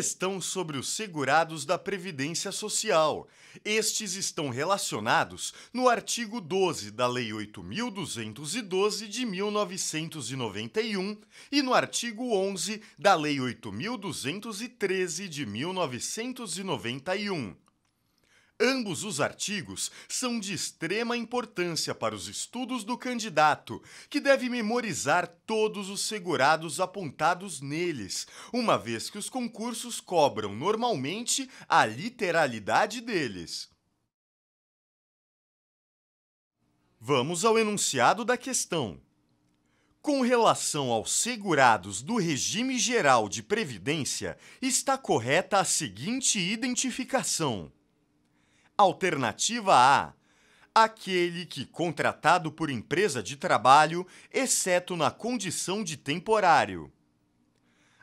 gestão sobre os segurados da Previdência Social. Estes estão relacionados no artigo 12 da Lei 8.212 de 1991 e no artigo 11 da Lei 8.213 de 1991. Ambos os artigos são de extrema importância para os estudos do candidato, que deve memorizar todos os segurados apontados neles, uma vez que os concursos cobram normalmente a literalidade deles. Vamos ao enunciado da questão. Com relação aos segurados do regime geral de previdência, está correta a seguinte identificação. Alternativa A: aquele que contratado por empresa de trabalho, exceto na condição de temporário.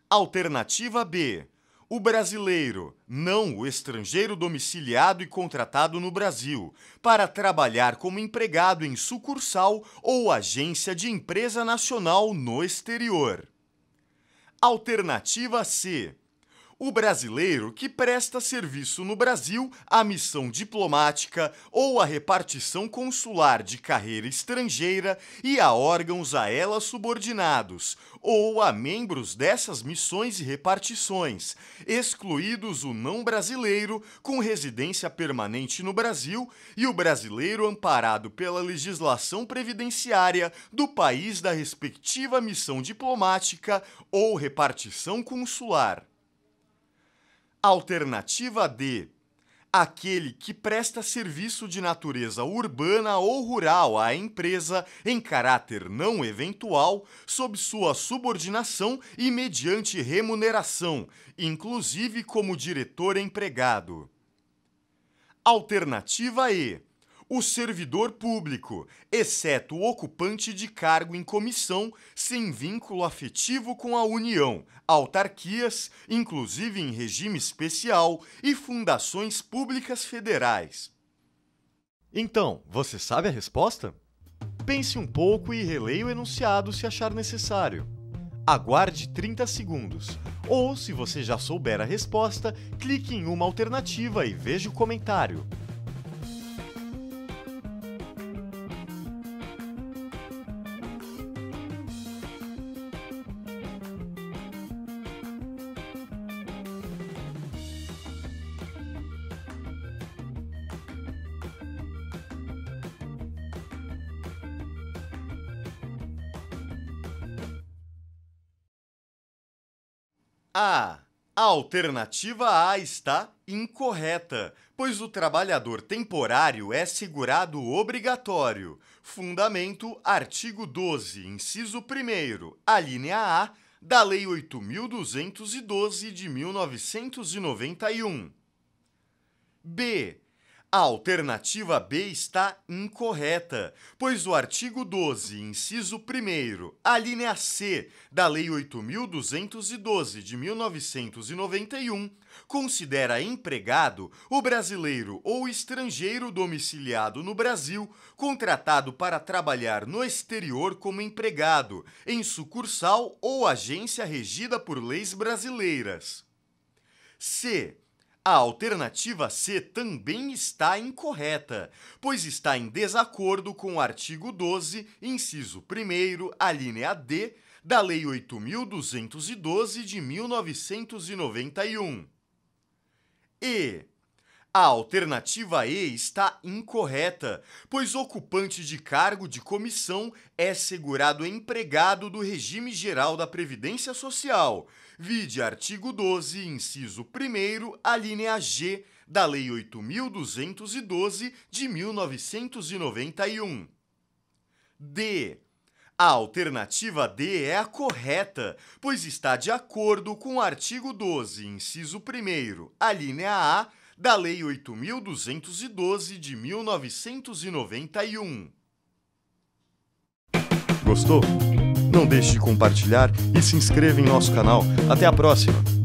Alternativa B: o brasileiro, não o estrangeiro domiciliado e contratado no Brasil, para trabalhar como empregado em sucursal ou agência de empresa nacional no exterior. Alternativa C: o brasileiro que presta serviço no Brasil à missão diplomática ou à repartição consular de carreira estrangeira e a órgãos a ela subordinados ou a membros dessas missões e repartições, excluídos o não brasileiro com residência permanente no Brasil e o brasileiro amparado pela legislação previdenciária do país da respectiva missão diplomática ou repartição consular. Alternativa D: aquele que presta serviço de natureza urbana ou rural à empresa em caráter não eventual, sob sua subordinação e mediante remuneração, inclusive como diretor empregado. Alternativa E: o servidor público, exceto o ocupante de cargo em comissão sem vínculo afetivo com a União, autarquias, inclusive em regime especial, e fundações públicas federais. Então, você sabe a resposta? Pense um pouco e releia o enunciado se achar necessário. Aguarde 30 segundos. Ou, se você já souber a resposta, clique em uma alternativa e veja o comentário. A. A alternativa A está incorreta, pois o trabalhador temporário é segurado obrigatório. Fundamento artigo 12, inciso 1, alínea A, da Lei 8.212 de 1991. B. A alternativa B está incorreta, pois o artigo 12, inciso 1, alínea C da Lei 8.212 de 1991, considera empregado o brasileiro ou estrangeiro domiciliado no Brasil contratado para trabalhar no exterior como empregado, em sucursal ou agência regida por leis brasileiras. C. A alternativa C também está incorreta, pois está em desacordo com o artigo 12, inciso 1, alínea D, da Lei 8.212 de 1991. E. A alternativa E está incorreta, pois ocupante de cargo de comissão é segurado empregado do regime geral da Previdência Social. Vide artigo 12, inciso 1, alínea G da Lei 8.212 de 1991. D. A alternativa D é a correta, pois está de acordo com o artigo 12, inciso 1, alínea A da Lei 8.212 de 1991. Gostou? Não deixe de compartilhar e se inscreva em nosso canal. Até a próxima!